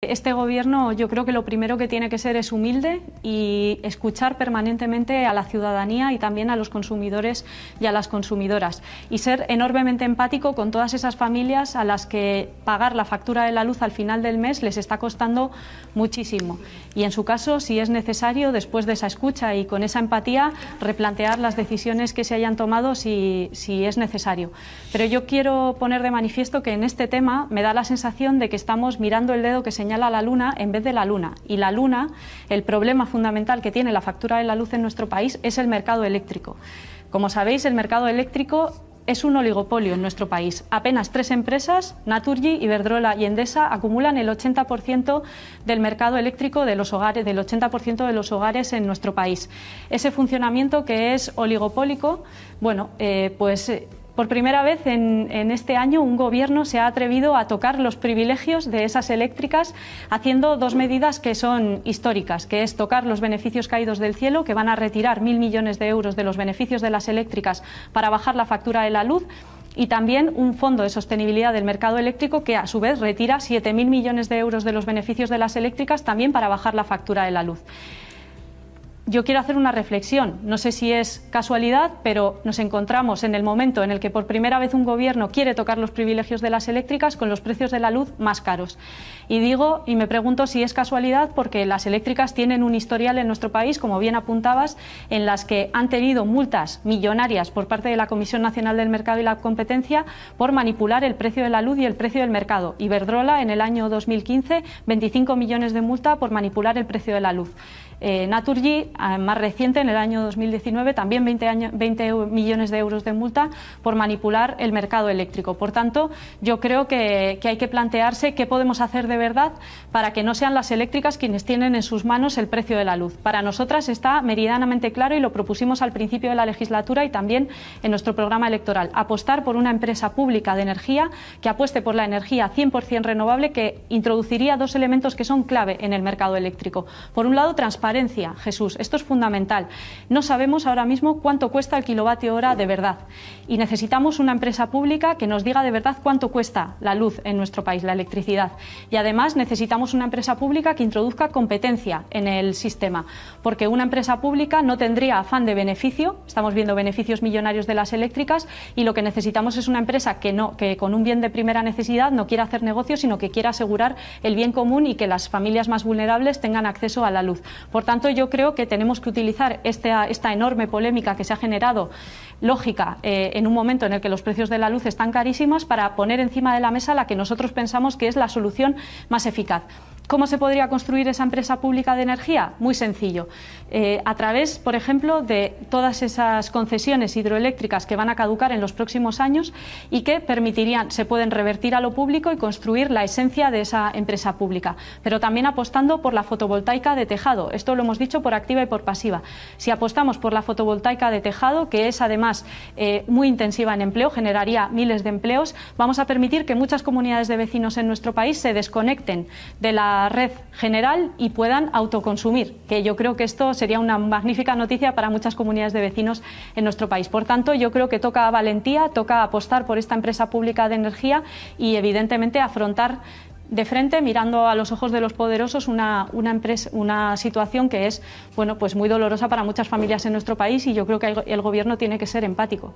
Este gobierno yo creo que lo primero que tiene que ser es humilde y escuchar permanentemente a la ciudadanía y también a los consumidores y a las consumidoras y ser enormemente empático con todas esas familias a las que pagar la factura de la luz al final del mes les está costando muchísimo y en su caso si es necesario después de esa escucha y con esa empatía replantear las decisiones que se hayan tomado si, si es necesario. Pero yo quiero poner de manifiesto que en este tema me da la sensación de que estamos mirando el dedo que se señala la luna en vez de la luna. Y la luna, el problema fundamental que tiene la factura de la luz en nuestro país es el mercado eléctrico. Como sabéis, el mercado eléctrico es un oligopolio en nuestro país. Apenas tres empresas, Naturgy, Iberdrola y Endesa, acumulan el 80% del mercado eléctrico de los hogares, del 80% de los hogares en nuestro país. Ese funcionamiento que es oligopólico, bueno, eh, pues eh, por primera vez en, este año, un gobierno se ha atrevido a tocar los privilegios de esas eléctricas haciendo dos medidas que son históricas, que es tocar los beneficios caídos del cielo, que van a retirar mil millones de euros de los beneficios de las eléctricas para bajar la factura de la luz y también un fondo de sostenibilidad del mercado eléctrico que a su vez retira 7.000 millones de euros de los beneficios de las eléctricas también para bajar la factura de la luz yo quiero hacer una reflexión. No sé si es casualidad, pero nos encontramos en el momento en el que por primera vez un gobierno quiere tocar los privilegios de las eléctricas con los precios de la luz más caros. Y digo y me pregunto si es casualidad porque las eléctricas tienen un historial en nuestro país, como bien apuntabas, en las que han tenido multas millonarias por parte de la Comisión Nacional del Mercado y la Competencia por manipular el precio de la luz y el precio del mercado. Iberdrola en el año 2015 25 millones de multa por manipular el precio de la luz. Eh, Naturgy, eh, más reciente, en el año 2019, también 20, millones de euros de multa por manipular el mercado eléctrico. Por tanto, yo creo que, que hay que plantearse qué podemos hacer de verdad para que no sean las eléctricas quienes tienen en sus manos el precio de la luz. Para nosotras está meridianamente claro y lo propusimos al principio de la legislatura y también en nuestro programa electoral. Apostar por una empresa pública de energía que apueste por la energía 100% renovable que introduciría dos elementos que son clave en el mercado eléctrico. Por un lado, transparencia transparencia, Jesús. Esto es fundamental. No sabemos ahora mismo cuánto cuesta el kilovatio hora de verdad. Y necesitamos una empresa pública que nos diga de verdad cuánto cuesta la luz en nuestro país, la electricidad. Y además necesitamos una empresa pública que introduzca competencia en el sistema. Porque una empresa pública no tendría afán de beneficio. Estamos viendo beneficios millonarios de las eléctricas y lo que necesitamos es una empresa que, no, que con un bien de primera necesidad no quiera hacer negocios, sino que quiera asegurar el bien común y que las familias más vulnerables tengan acceso a la luz. Por tanto, yo creo que tenemos que utilizar este, esta, enorme polémica que se ha generado, lógica, eh, en un momento en el que los precios de la luz están carísimos, para poner encima de la mesa la que nosotros pensamos que es la solución más eficaz. ¿Cómo se podría construir esa empresa pública de energía? Muy sencillo. Eh, a través, por ejemplo, de todas esas concesiones hidroeléctricas que van a caducar en los próximos años y que permitirían, se pueden revertir a lo público y construir la esencia de esa empresa pública. Pero también apostando por la fotovoltaica de tejado. Esto lo hemos dicho por activa y por pasiva. Si apostamos por la fotovoltaica de tejado, que es además eh, muy intensiva en empleo, generaría miles de empleos, vamos a permitir que muchas comunidades de vecinos en nuestro país se desconecten de la red general y puedan autoconsumir, que yo creo que esto sería una magnífica noticia para muchas comunidades de vecinos en nuestro país. Por tanto, yo creo que toca valentía, toca apostar por esta empresa pública de energía y, evidentemente, afrontar de frente, mirando a los ojos de los poderosos, una, empresa, una situación que es bueno, pues muy dolorosa para muchas familias en nuestro país y yo creo que el Gobierno tiene que ser empático.